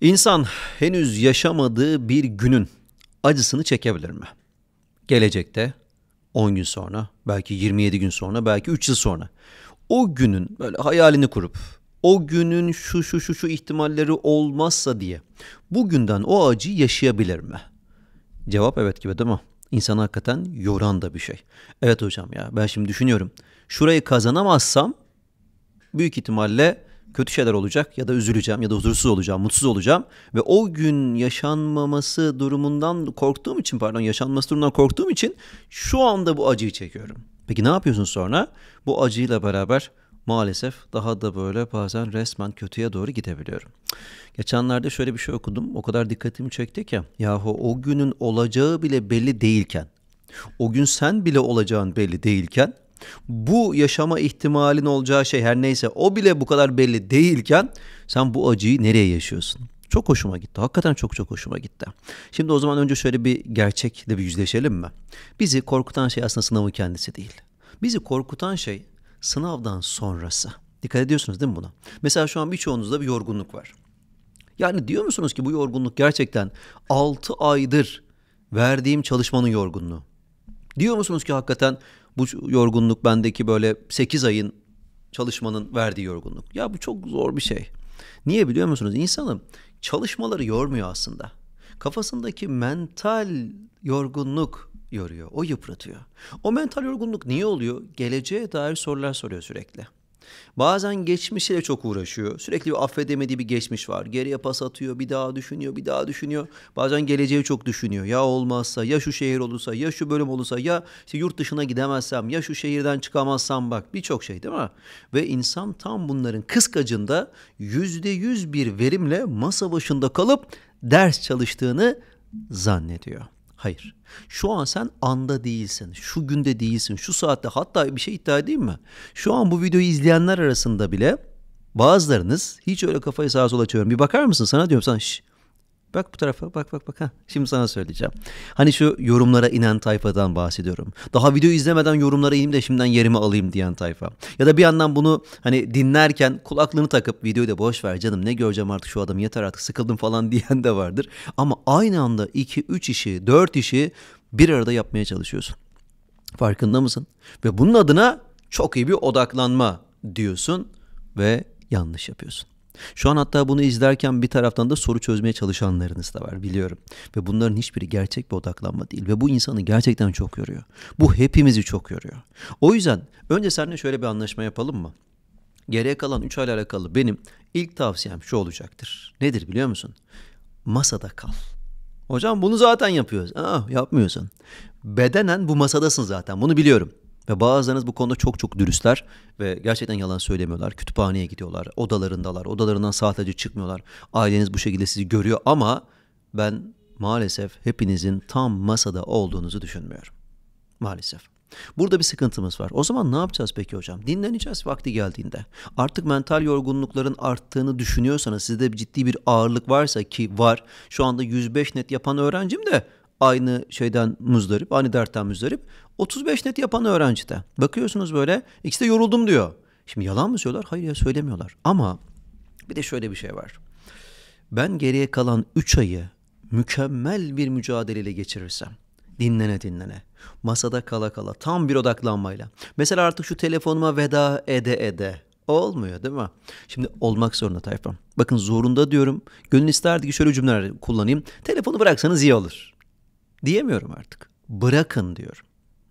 İnsan henüz yaşamadığı bir günün acısını çekebilir mi? Gelecekte 10 gün sonra, belki 27 gün sonra, belki 3 yıl sonra. O günün böyle hayalini kurup o günün şu şu şu şu ihtimalleri olmazsa diye bugünden o acıyı yaşayabilir mi? Cevap evet gibi değil mi? İnsan hakikaten yoran da bir şey. Evet hocam ya ben şimdi düşünüyorum. Şurayı kazanamazsam büyük ihtimalle kötü şeyler olacak ya da üzüleceğim ya da huzursuz olacağım, mutsuz olacağım ve o gün yaşanmaması durumundan korktuğum için pardon yaşanması durumundan korktuğum için şu anda bu acıyı çekiyorum. Peki ne yapıyorsun sonra? Bu acıyla beraber maalesef daha da böyle bazen resmen kötüye doğru gidebiliyorum. Geçenlerde şöyle bir şey okudum. O kadar dikkatimi çekti ki yahu o günün olacağı bile belli değilken o gün sen bile olacağın belli değilken bu yaşama ihtimalin olacağı şey her neyse o bile bu kadar belli değilken sen bu acıyı nereye yaşıyorsun? Çok hoşuma gitti. Hakikaten çok çok hoşuma gitti. Şimdi o zaman önce şöyle bir gerçekle bir yüzleşelim mi? Bizi korkutan şey aslında sınavın kendisi değil. Bizi korkutan şey sınavdan sonrası. Dikkat ediyorsunuz değil mi buna? Mesela şu an birçoğunuzda bir yorgunluk var. Yani diyor musunuz ki bu yorgunluk gerçekten 6 aydır verdiğim çalışmanın yorgunluğu? Diyor musunuz ki hakikaten bu yorgunluk bendeki böyle 8 ayın çalışmanın verdiği yorgunluk. Ya bu çok zor bir şey. Niye biliyor musunuz? İnsanın çalışmaları yormuyor aslında. Kafasındaki mental yorgunluk yoruyor. O yıpratıyor. O mental yorgunluk niye oluyor? Geleceğe dair sorular soruyor sürekli. Bazen geçmişiyle çok uğraşıyor. Sürekli bir affedemediği bir geçmiş var. Geriye pas atıyor, bir daha düşünüyor, bir daha düşünüyor. Bazen geleceği çok düşünüyor. Ya olmazsa, ya şu şehir olursa, ya şu bölüm olursa, ya işte yurt dışına gidemezsem, ya şu şehirden çıkamazsam bak birçok şey değil mi? Ve insan tam bunların kıskacında yüzde yüz bir verimle masa başında kalıp ders çalıştığını zannediyor. Hayır. Şu an sen anda değilsin. Şu günde değilsin. Şu saatte hatta bir şey iddia edeyim mi? Şu an bu videoyu izleyenler arasında bile bazılarınız hiç öyle kafayı sağa sola çevirmiyor. Bir bakar mısın sana diyorum sana şş, Bak bu tarafa bak bak bak. ha Şimdi sana söyleyeceğim. Hani şu yorumlara inen tayfadan bahsediyorum. Daha video izlemeden yorumlara ineyim de şimdiden yerimi alayım diyen tayfa. Ya da bir yandan bunu hani dinlerken kulaklığını takıp videoyu da boş ver canım ne göreceğim artık şu adam yeter artık sıkıldım falan diyen de vardır. Ama aynı anda 2-3 işi 4 işi bir arada yapmaya çalışıyorsun. Farkında mısın? Ve bunun adına çok iyi bir odaklanma diyorsun ve yanlış yapıyorsun. Şu an hatta bunu izlerken bir taraftan da soru çözmeye çalışanlarınız da var biliyorum. Ve bunların hiçbiri gerçek bir odaklanma değil. Ve bu insanı gerçekten çok yoruyor. Bu hepimizi çok yoruyor. O yüzden önce seninle şöyle bir anlaşma yapalım mı? Geriye kalan 3 ayla alakalı benim ilk tavsiyem şu olacaktır. Nedir biliyor musun? Masada kal. Hocam bunu zaten yapıyoruz. Aa, ah, yapmıyorsun. Bedenen bu masadasın zaten bunu biliyorum. Ve bazılarınız bu konuda çok çok dürüstler ve gerçekten yalan söylemiyorlar. Kütüphaneye gidiyorlar, odalarındalar, odalarından saatlerce çıkmıyorlar. Aileniz bu şekilde sizi görüyor ama ben maalesef hepinizin tam masada olduğunuzu düşünmüyorum. Maalesef. Burada bir sıkıntımız var. O zaman ne yapacağız peki hocam? Dinleneceğiz vakti geldiğinde. Artık mental yorgunlukların arttığını düşünüyorsanız, sizde ciddi bir ağırlık varsa ki var. Şu anda 105 net yapan öğrencim de aynı şeyden muzdarip, aynı dertten muzdarip. 35 net yapan öğrenci de. Bakıyorsunuz böyle ikisi de yoruldum diyor. Şimdi yalan mı söylüyorlar? Hayır ya söylemiyorlar. Ama bir de şöyle bir şey var. Ben geriye kalan 3 ayı mükemmel bir mücadeleyle geçirirsem dinlene dinlene. Masada kala kala tam bir odaklanmayla. Mesela artık şu telefonuma veda ede ede. Olmuyor değil mi? Şimdi olmak zorunda tayfam. Bakın zorunda diyorum. Gönül isterdi ki şöyle cümleler kullanayım. Telefonu bıraksanız iyi olur diyemiyorum artık. Bırakın diyorum.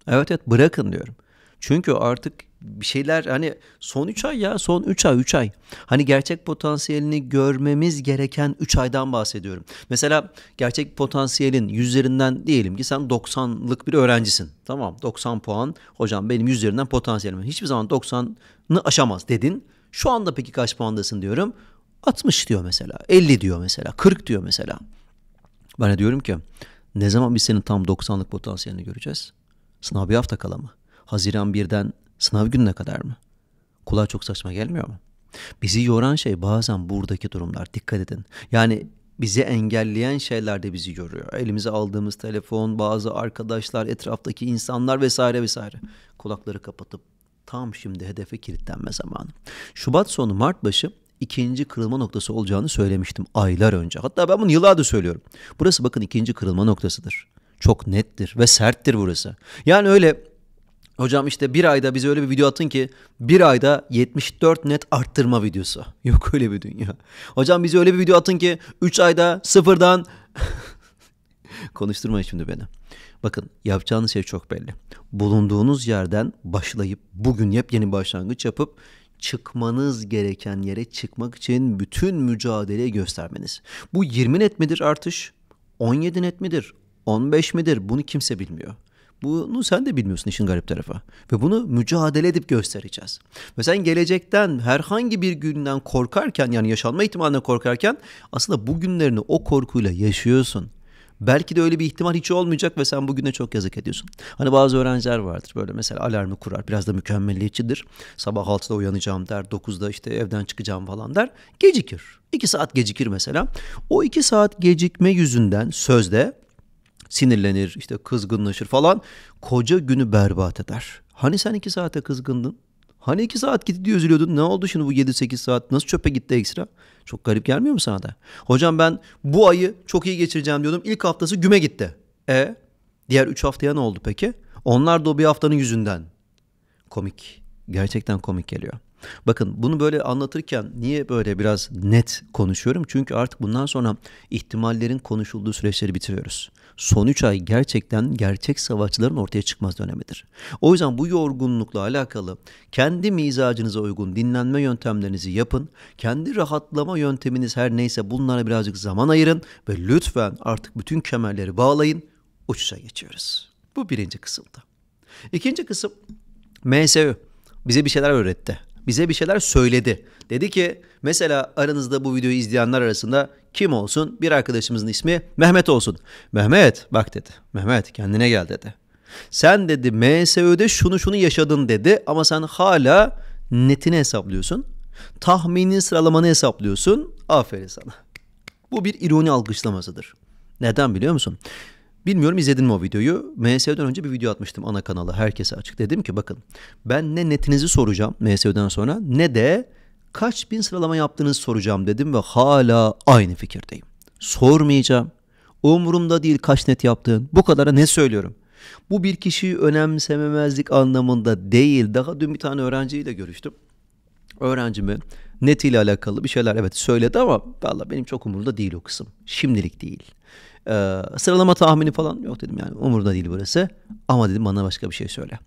Evet evet bırakın diyorum. Çünkü artık bir şeyler hani son 3 ay ya son 3 ay 3 ay. Hani gerçek potansiyelini görmemiz gereken 3 aydan bahsediyorum. Mesela gerçek potansiyelin yüzlerinden diyelim ki sen 90'lık bir öğrencisin. Tamam 90 puan hocam benim yüzlerinden potansiyelim. Hiçbir zaman 90'ını aşamaz dedin. Şu anda peki kaç puandasın diyorum. 60 diyor mesela 50 diyor mesela 40 diyor mesela. Ben de diyorum ki ne zaman biz senin tam 90'lık potansiyelini göreceğiz? Sınav bir hafta kala mı? Haziran 1'den sınav gününe kadar mı? Kulağa çok saçma gelmiyor mu? Bizi yoran şey bazen buradaki durumlar. Dikkat edin. Yani bizi engelleyen şeyler de bizi yoruyor. Elimize aldığımız telefon, bazı arkadaşlar, etraftaki insanlar vesaire vesaire. Kulakları kapatıp tam şimdi hedefe kilitlenme zamanı. Şubat sonu Mart başı ikinci kırılma noktası olacağını söylemiştim aylar önce. Hatta ben bunu yıllardır söylüyorum. Burası bakın ikinci kırılma noktasıdır. Çok nettir ve serttir burası. Yani öyle hocam işte bir ayda bize öyle bir video atın ki bir ayda 74 net arttırma videosu. Yok öyle bir dünya. Hocam bize öyle bir video atın ki 3 ayda sıfırdan... konuşturma şimdi beni. Bakın yapacağınız şey çok belli. Bulunduğunuz yerden başlayıp bugün yepyeni başlangıç yapıp çıkmanız gereken yere çıkmak için bütün mücadele göstermeniz. Bu 20 net midir artış? 17 net midir? 15 midir? Bunu kimse bilmiyor. Bunu sen de bilmiyorsun işin garip tarafı. Ve bunu mücadele edip göstereceğiz. Ve sen gelecekten herhangi bir günden korkarken yani yaşanma ihtimalinden korkarken aslında bugünlerini o korkuyla yaşıyorsun. Belki de öyle bir ihtimal hiç olmayacak ve sen bugüne çok yazık ediyorsun. Hani bazı öğrenciler vardır böyle mesela alarmı kurar. Biraz da mükemmelliyetçidir. Sabah 6'da uyanacağım der. 9'da işte evden çıkacağım falan der. Gecikir. 2 saat gecikir mesela. O 2 saat gecikme yüzünden sözde sinirlenir, işte kızgınlaşır falan. Koca günü berbat eder. Hani sen 2 saate kızgındın? Hani 2 saat gitti diye üzülüyordun. Ne oldu şimdi bu 7-8 saat? Nasıl çöpe gitti ekstra? Çok garip gelmiyor mu sana da? Hocam ben bu ayı çok iyi geçireceğim diyordum. İlk haftası güme gitti. E diğer 3 haftaya ne oldu peki? Onlar da o bir haftanın yüzünden. Komik. Gerçekten komik geliyor. Bakın bunu böyle anlatırken niye böyle biraz net konuşuyorum? Çünkü artık bundan sonra ihtimallerin konuşulduğu süreçleri bitiriyoruz son 3 ay gerçekten gerçek savaşçıların ortaya çıkmaz dönemidir. O yüzden bu yorgunlukla alakalı kendi mizacınıza uygun dinlenme yöntemlerinizi yapın. Kendi rahatlama yönteminiz her neyse bunlara birazcık zaman ayırın ve lütfen artık bütün kemerleri bağlayın. Uçuşa geçiyoruz. Bu birinci kısımda. İkinci kısım MSÖ bize bir şeyler öğretti bize bir şeyler söyledi. Dedi ki mesela aranızda bu videoyu izleyenler arasında kim olsun? Bir arkadaşımızın ismi Mehmet olsun. Mehmet bak dedi. Mehmet kendine gel dedi. Sen dedi MSÖ'de şunu şunu yaşadın dedi ama sen hala netini hesaplıyorsun. Tahminin sıralamanı hesaplıyorsun. Aferin sana. Bu bir ironi algışlamasıdır. Neden biliyor musun? Bilmiyorum izledin mi o videoyu? MSV'den önce bir video atmıştım ana kanala herkese açık. Dedim ki bakın ben ne netinizi soracağım MSV'den sonra ne de kaç bin sıralama yaptığınızı soracağım dedim ve hala aynı fikirdeyim. Sormayacağım. Umurumda değil kaç net yaptığın. Bu kadara ne söylüyorum? Bu bir kişiyi önemsememezlik anlamında değil. Daha dün bir tane öğrenciyle görüştüm. Öğrencimi netiyle alakalı bir şeyler evet söyledi ama valla benim çok umurumda değil o kısım. Şimdilik değil. Ee, sıralama tahmini falan yok dedim yani umurda değil burası. Ama dedim bana başka bir şey söyle.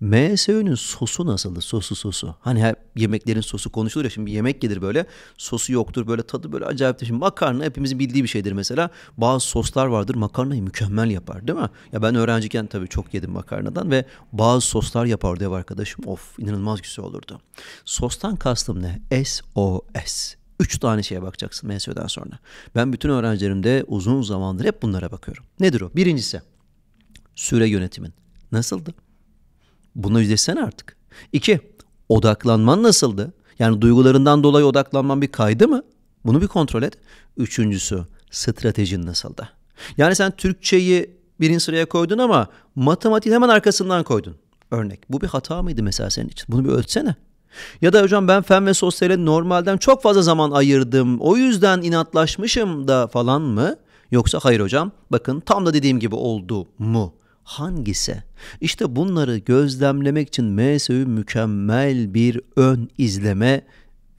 MSÖ'nün sosu nasıldı? Sosu sosu. Hani her yemeklerin sosu konuşulur ya şimdi yemek gelir böyle. Sosu yoktur böyle tadı böyle acayip. Şimdi makarna hepimizin bildiği bir şeydir mesela. Bazı soslar vardır makarnayı mükemmel yapar değil mi? Ya ben öğrenciyken tabii çok yedim makarnadan ve bazı soslar yapardı ev arkadaşım. Of inanılmaz güzel olurdu. Sostan kastım ne? S-O-S. Üç tane şeye bakacaksın MSÖ'den sonra. Ben bütün öğrencilerimde uzun zamandır hep bunlara bakıyorum. Nedir o? Birincisi süre yönetimin. Nasıldı? Bunu yüzleşsene artık. İki, odaklanman nasıldı? Yani duygularından dolayı odaklanman bir kaydı mı? Bunu bir kontrol et. Üçüncüsü, stratejin nasıldı? Yani sen Türkçeyi birinci sıraya koydun ama matematiğin hemen arkasından koydun. Örnek. Bu bir hata mıydı mesela senin için? Bunu bir ölçsene. Ya da hocam ben fen ve sosyale normalden çok fazla zaman ayırdım. O yüzden inatlaşmışım da falan mı? Yoksa hayır hocam bakın tam da dediğim gibi oldu mu? Hangisi? İşte bunları gözlemlemek için MSÜ mükemmel bir ön izleme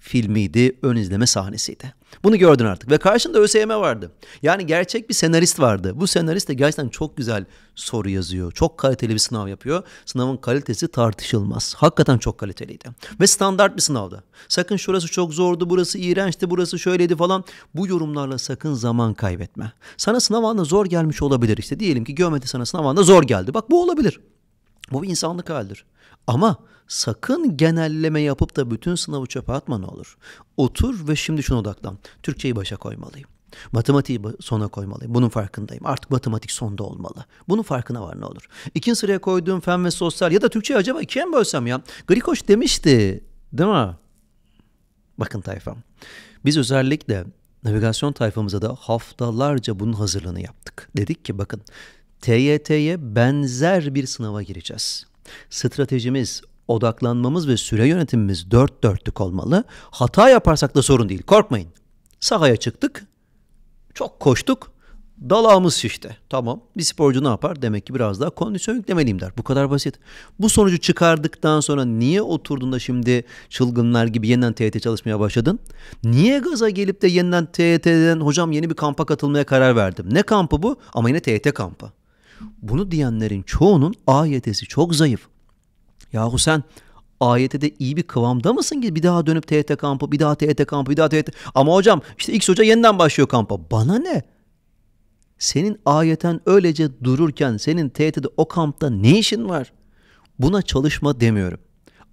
filmiydi, ön izleme sahnesiydi. Bunu gördün artık ve karşında ÖSYM vardı. Yani gerçek bir senarist vardı. Bu senarist de gerçekten çok güzel soru yazıyor. Çok kaliteli bir sınav yapıyor. Sınavın kalitesi tartışılmaz. Hakikaten çok kaliteliydi. Ve standart bir sınavda. Sakın şurası çok zordu, burası iğrençti, burası şöyleydi falan. Bu yorumlarla sakın zaman kaybetme. Sana sınav anında zor gelmiş olabilir. işte, diyelim ki geometri sana sınav anında zor geldi. Bak bu olabilir. Bu bir insanlık halidir. Ama sakın genelleme yapıp da bütün sınavı çöpe atma ne olur. Otur ve şimdi şuna odaklan. Türkçeyi başa koymalıyım. Matematiği sona koymalıyım. Bunun farkındayım. Artık matematik sonda olmalı. Bunun farkına var ne olur. İkinci sıraya koyduğum fen ve sosyal ya da Türkçeyi acaba ikiye mi bölsem ya? Grikoş demişti. Değil mi? Bakın tayfam. Biz özellikle navigasyon tayfamıza da haftalarca bunun hazırlığını yaptık. Dedik ki bakın TYT'ye benzer bir sınava gireceğiz. Stratejimiz, odaklanmamız ve süre yönetimimiz dört dörtlük olmalı. Hata yaparsak da sorun değil, korkmayın. Sahaya çıktık, çok koştuk, dalağımız şişti. Tamam, bir sporcu ne yapar? Demek ki biraz daha kondisyon yüklemeliyim der. Bu kadar basit. Bu sonucu çıkardıktan sonra niye oturdun da şimdi çılgınlar gibi yeniden TYT çalışmaya başladın? Niye gaza gelip de yeniden TYT'den hocam yeni bir kampa katılmaya karar verdim? Ne kampı bu? Ama yine TYT kampı. Bunu diyenlerin çoğunun AYT'si çok zayıf. Yahu sen AYT'de iyi bir kıvamda mısın ki bir daha dönüp TYT kampı, bir daha TYT kampı, bir daha TYT... Ama hocam işte X hoca yeniden başlıyor kampa. Bana ne? Senin AYT'en öylece dururken senin TYT'de o kampta ne işin var? Buna çalışma demiyorum.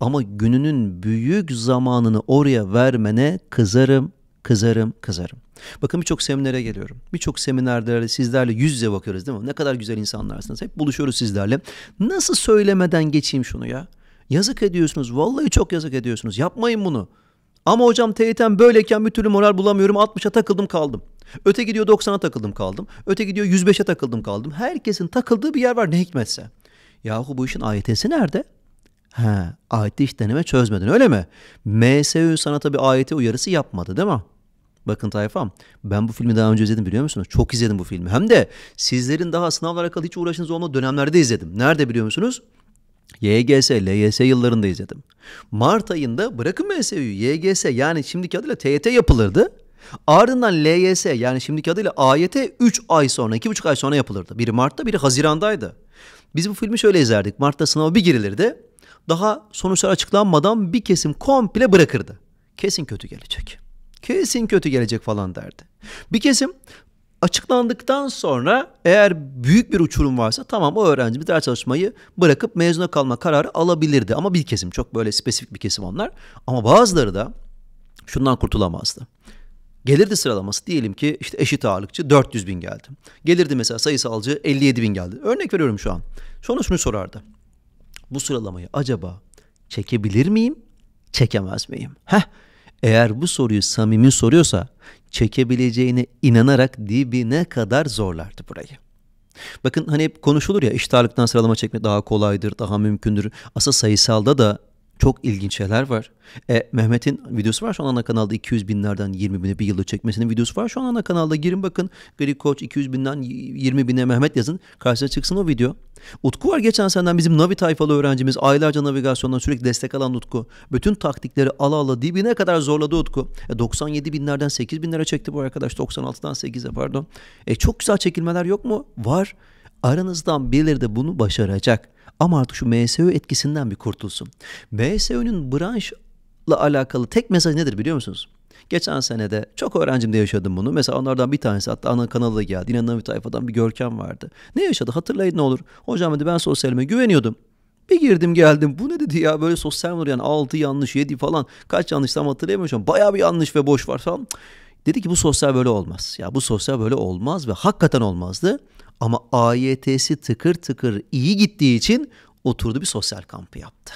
Ama gününün büyük zamanını oraya vermene kızarım kızarım kızarım. Bakın birçok seminere geliyorum. Birçok seminerde sizlerle yüz yüze bakıyoruz değil mi? Ne kadar güzel insanlarsınız. Hep buluşuyoruz sizlerle. Nasıl söylemeden geçeyim şunu ya? Yazık ediyorsunuz. Vallahi çok yazık ediyorsunuz. Yapmayın bunu. Ama hocam TYT'm böyleyken bir türlü moral bulamıyorum. 60'a takıldım kaldım. Öte gidiyor 90'a takıldım kaldım. Öte gidiyor 105'e takıldım kaldım. Herkesin takıldığı bir yer var ne hikmetse. Yahu bu işin AYT'si nerede? Ha AYT iş deneme çözmedin öyle mi? MSU sana tabii AYT uyarısı yapmadı değil mi? Bakın tayfam ben bu filmi daha önce izledim biliyor musunuz? Çok izledim bu filmi. Hem de sizlerin daha sınavlara kalı hiç uğraşınız olmadığı dönemlerde izledim. Nerede biliyor musunuz? YGS, LYS yıllarında izledim. Mart ayında bırakın MSU'yu YGS yani şimdiki adıyla TYT yapılırdı. Ardından LYS yani şimdiki adıyla AYT 3 ay sonra 2,5 ay sonra yapılırdı. Biri Mart'ta biri Haziran'daydı. Biz bu filmi şöyle izlerdik. Mart'ta sınava bir girilirdi. Daha sonuçlar açıklanmadan bir kesim komple bırakırdı. Kesin kötü gelecek. Kesin kötü gelecek falan derdi. Bir kesim açıklandıktan sonra eğer büyük bir uçurum varsa tamam o bir ders çalışmayı bırakıp mezuna kalma kararı alabilirdi. Ama bir kesim çok böyle spesifik bir kesim onlar. Ama bazıları da şundan kurtulamazdı. Gelirdi sıralaması diyelim ki işte eşit ağırlıkçı 400 bin geldi. Gelirdi mesela sayısalcı 57 bin geldi. Örnek veriyorum şu an. Sonra şunu sorardı. Bu sıralamayı acaba çekebilir miyim, çekemez miyim? Heh eğer bu soruyu samimi soruyorsa çekebileceğine inanarak dibine kadar zorlardı burayı. Bakın hani hep konuşulur ya iştahlıktan sıralama çekmek daha kolaydır, daha mümkündür. Aslında sayısalda da çok ilginç şeyler var. E, Mehmet'in videosu var şu an ana kanalda 200 binlerden 20 bine bir yılda çekmesinin videosu var. Şu an ana kanalda girin bakın. Gri Koç 200 binden 20 bine Mehmet yazın. Karşına çıksın o video. Utku var geçen senden bizim Navi tayfalı öğrencimiz. Aylarca navigasyondan sürekli destek alan Utku. Bütün taktikleri ala ala dibine kadar zorladı Utku. E, 97 binlerden 8 binlere çekti bu arkadaş. 96'dan 8'e pardon. E, çok güzel çekilmeler yok mu? Var. Aranızdan birileri de bunu başaracak. Ama artık şu MSÖ etkisinden bir kurtulsun. MSÖ'nün branşla alakalı tek mesaj nedir biliyor musunuz? Geçen sene de çok öğrencimde yaşadım bunu. Mesela onlardan bir tanesi hatta ana kanalda da geldi. İnanılan bir tayfadan bir görkem vardı. Ne yaşadı hatırlayın ne olur. Hocam dedi ben sosyalime güveniyordum. Bir girdim geldim bu ne dedi ya böyle sosyal medyada yani 6 yanlış 7 falan kaç yanlış tam hatırlayamıyorum. Baya bir yanlış ve boş var falan. Dedi ki bu sosyal böyle olmaz. Ya bu sosyal böyle olmaz ve hakikaten olmazdı. Ama AYT'si tıkır tıkır iyi gittiği için oturdu bir sosyal kampı yaptı.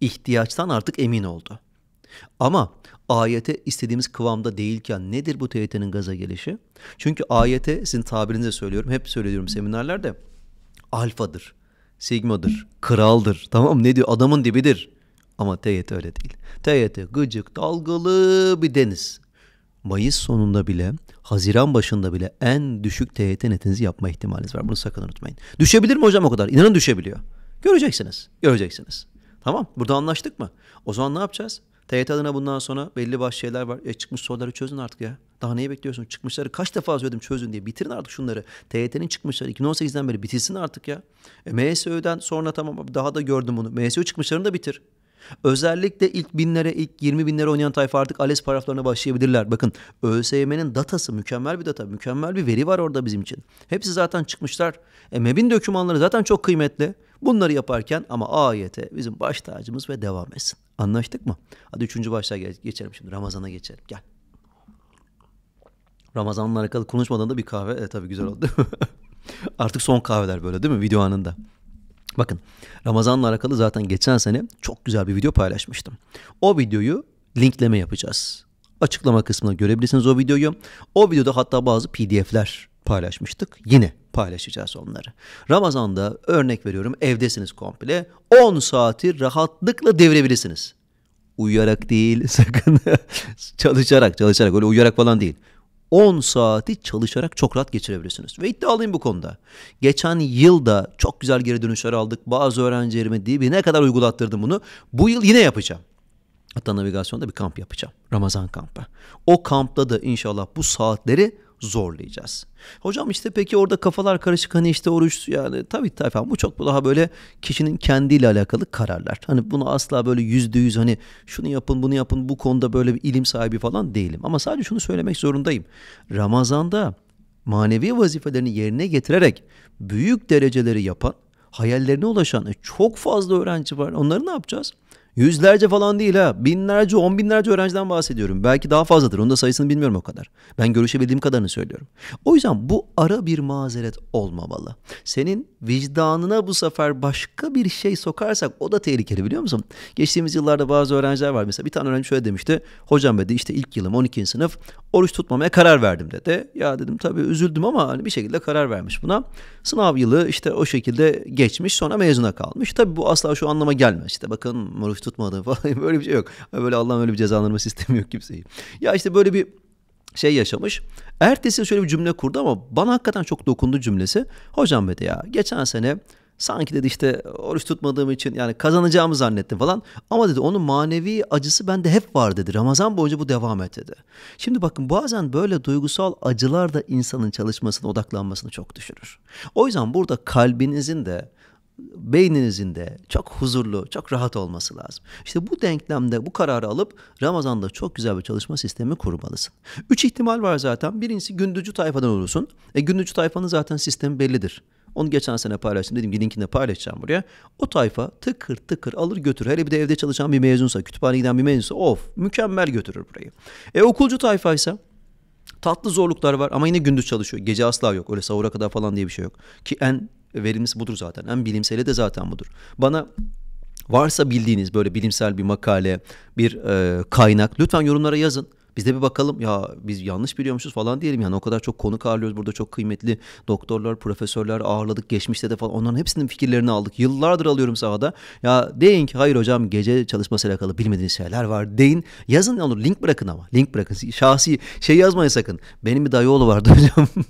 İhtiyaçtan artık emin oldu. Ama AYT istediğimiz kıvamda değilken nedir bu TYT'nin gaza gelişi? Çünkü AYT sizin tabirinize söylüyorum, hep söylüyorum seminerlerde alfadır, sigmadır, kraldır. Tamam ne diyor? Adamın dibidir. Ama TYT öyle değil. TYT gıcık, dalgalı bir deniz. Mayıs sonunda bile, Haziran başında bile en düşük TYT netinizi yapma ihtimaliniz var. Bunu sakın unutmayın. Düşebilir mi hocam o kadar? İnanın düşebiliyor. Göreceksiniz. Göreceksiniz. Tamam. Burada anlaştık mı? O zaman ne yapacağız? TYT adına bundan sonra belli bazı şeyler var. E çıkmış soruları çözün artık ya. Daha neyi bekliyorsun? Çıkmışları kaç defa söyledim çözün diye. Bitirin artık şunları. TYT'nin çıkmışları 2018'den beri bitirsin artık ya. E, MSÖ'den sonra tamam daha da gördüm bunu. MSÖ çıkmışlarını da bitir. Özellikle ilk binlere, ilk 20 binlere oynayan tayfa artık ALES paraflarına başlayabilirler. Bakın ÖSYM'nin datası mükemmel bir data, mükemmel bir veri var orada bizim için. Hepsi zaten çıkmışlar. E, MEB'in dokümanları zaten çok kıymetli. Bunları yaparken ama AYT bizim baş tacımız ve devam etsin. Anlaştık mı? Hadi üçüncü başlığa geçelim şimdi. Ramazan'a geçelim. Gel. Ramazan'la alakalı konuşmadan da bir kahve. E, tabii güzel oldu. Artık son kahveler böyle değil mi? Video anında. Bakın Ramazan'la alakalı zaten geçen sene çok güzel bir video paylaşmıştım. O videoyu linkleme yapacağız. Açıklama kısmına görebilirsiniz o videoyu. O videoda hatta bazı pdf'ler paylaşmıştık. Yine paylaşacağız onları. Ramazan'da örnek veriyorum evdesiniz komple 10 saati rahatlıkla devirebilirsiniz. Uyuyarak değil sakın çalışarak çalışarak öyle uyuyarak falan değil. 10 saati çalışarak çok rahat geçirebilirsiniz. Ve iddialıyım bu konuda. Geçen yılda çok güzel geri dönüşler aldık. Bazı öğrencilerime dibine kadar uygulattırdım bunu. Bu yıl yine yapacağım. Hatta navigasyonda bir kamp yapacağım. Ramazan kampı. O kampta da inşallah bu saatleri zorlayacağız. Hocam işte peki orada kafalar karışık hani işte oruç yani tabii tabii efendim bu çok daha böyle kişinin kendiyle alakalı kararlar. Hani bunu asla böyle yüzde yüz hani şunu yapın bunu yapın bu konuda böyle bir ilim sahibi falan değilim. Ama sadece şunu söylemek zorundayım. Ramazanda manevi vazifelerini yerine getirerek büyük dereceleri yapan hayallerine ulaşan e, çok fazla öğrenci var. Onları ne yapacağız? Yüzlerce falan değil ha. Binlerce, on binlerce öğrenciden bahsediyorum. Belki daha fazladır. Onun da sayısını bilmiyorum o kadar. Ben görüşebildiğim kadarını söylüyorum. O yüzden bu ara bir mazeret olmamalı. Senin vicdanına bu sefer başka bir şey sokarsak o da tehlikeli biliyor musun? Geçtiğimiz yıllarda bazı öğrenciler var. Mesela bir tane öğrenci şöyle demişti. Hocam dedi işte ilk yılım 12. sınıf oruç tutmamaya karar verdim dedi. Ya dedim tabii üzüldüm ama hani bir şekilde karar vermiş buna. Sınav yılı işte o şekilde geçmiş sonra mezuna kalmış. Tabii bu asla şu anlama gelmez. İşte bakın oruç tutmadı falan böyle bir şey yok. Böyle Allah'ın öyle bir cezalandırma sistemi yok kimseyi. Ya işte böyle bir şey yaşamış. Ertesi şöyle bir cümle kurdu ama bana hakikaten çok dokundu cümlesi. Hocam dedi ya geçen sene sanki dedi işte oruç tutmadığım için yani kazanacağımı zannettim falan. Ama dedi onun manevi acısı bende hep var dedi. Ramazan boyunca bu devam et dedi. Şimdi bakın bazen böyle duygusal acılar da insanın çalışmasına odaklanmasını çok düşürür. O yüzden burada kalbinizin de beyninizin de çok huzurlu, çok rahat olması lazım. İşte bu denklemde bu kararı alıp Ramazan'da çok güzel bir çalışma sistemi kurmalısın. Üç ihtimal var zaten. Birincisi gündüzcü tayfadan olursun. E gündüzcü tayfanın zaten sistemi bellidir. Onu geçen sene paylaştım. Dedim ki linkini paylaşacağım buraya. O tayfa tıkır tıkır alır götürür. Hele bir de evde çalışan bir mezunsa, kütüphaneye giden bir mezunsa of mükemmel götürür burayı. E okulcu tayfaysa tatlı zorluklar var ama yine gündüz çalışıyor. Gece asla yok. Öyle sahura kadar falan diye bir şey yok. Ki en verimlisi budur zaten. En bilimseli de zaten budur. Bana varsa bildiğiniz böyle bilimsel bir makale, bir e, kaynak lütfen yorumlara yazın. Biz de bir bakalım ya biz yanlış biliyormuşuz falan diyelim yani o kadar çok konuk ağırlıyoruz burada çok kıymetli doktorlar, profesörler ağırladık geçmişte de falan onların hepsinin fikirlerini aldık. Yıllardır alıyorum sahada. Ya deyin ki hayır hocam gece çalışmasıyla alakalı bilmediğiniz şeyler var deyin. Yazın ne olur link bırakın ama link bırakın. Şahsi şey yazmayın sakın. Benim bir dayıoğlu vardı hocam.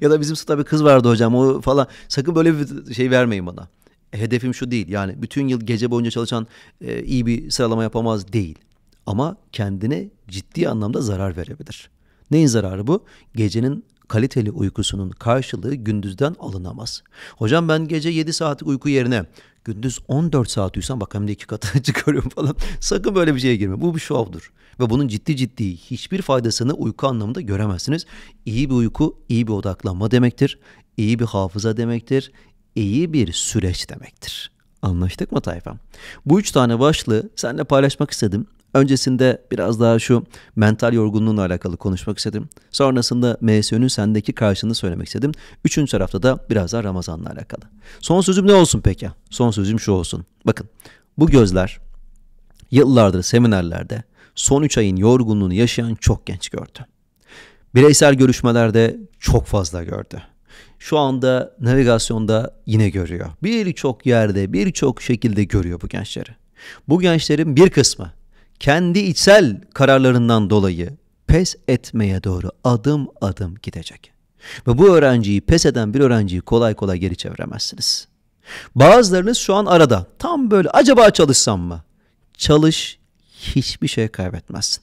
ya da bizim sınıfta bir kız vardı hocam o falan. Sakın böyle bir şey vermeyin bana. Hedefim şu değil yani bütün yıl gece boyunca çalışan e, iyi bir sıralama yapamaz değil. Ama kendine ciddi anlamda zarar verebilir. Neyin zararı bu? Gecenin kaliteli uykusunun karşılığı gündüzden alınamaz. Hocam ben gece 7 saatlik uyku yerine gündüz 14 saat uyusam bak hem de iki katı çıkarıyorum falan. Sakın böyle bir şeye girme. Bu bir şovdur. Ve bunun ciddi ciddi hiçbir faydasını uyku anlamında göremezsiniz. İyi bir uyku, iyi bir odaklanma demektir. İyi bir hafıza demektir. İyi bir süreç demektir. Anlaştık mı tayfam? Bu üç tane başlığı seninle paylaşmak istedim. Öncesinde biraz daha şu mental yorgunluğunla alakalı konuşmak istedim. Sonrasında MSÖ'nün sendeki karşını söylemek istedim. Üçüncü tarafta da biraz daha Ramazan'la alakalı. Son sözüm ne olsun peki? Son sözüm şu olsun. Bakın bu gözler yıllardır seminerlerde son 3 ayın yorgunluğunu yaşayan çok genç gördü. Bireysel görüşmelerde çok fazla gördü. Şu anda navigasyonda yine görüyor. Birçok yerde, birçok şekilde görüyor bu gençleri. Bu gençlerin bir kısmı kendi içsel kararlarından dolayı pes etmeye doğru adım adım gidecek. Ve bu öğrenciyi pes eden bir öğrenciyi kolay kolay geri çeviremezsiniz. Bazılarınız şu an arada tam böyle acaba çalışsam mı? Çalış hiçbir şey kaybetmezsin.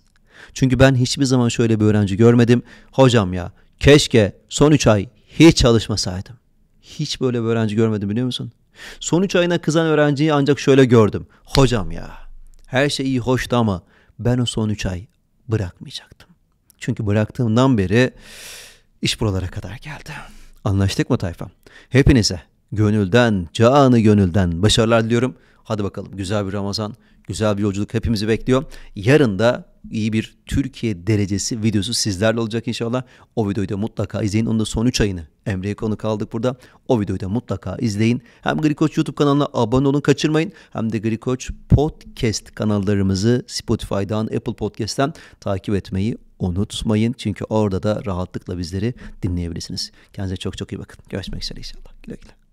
Çünkü ben hiçbir zaman şöyle bir öğrenci görmedim. Hocam ya keşke son 3 ay hiç çalışmasaydım. Hiç böyle bir öğrenci görmedim biliyor musun? Son 3 ayına kızan öğrenciyi ancak şöyle gördüm. Hocam ya her şey iyi hoştu ama ben o son üç ay bırakmayacaktım. Çünkü bıraktığımdan beri iş buralara kadar geldi. Anlaştık mı tayfam? Hepinize gönülden, canı gönülden başarılar diliyorum. Hadi bakalım güzel bir Ramazan, güzel bir yolculuk hepimizi bekliyor. Yarın da iyi bir Türkiye derecesi videosu sizlerle olacak inşallah. O videoyu da mutlaka izleyin. Onun da son 3 ayını Emre'ye konu kaldık burada. O videoyu da mutlaka izleyin. Hem Grikoç YouTube kanalına abone olun kaçırmayın. Hem de Grikoç Podcast kanallarımızı Spotify'dan, Apple Podcast'ten takip etmeyi unutmayın. Çünkü orada da rahatlıkla bizleri dinleyebilirsiniz. Kendinize çok çok iyi bakın. Görüşmek üzere inşallah. Güle güle.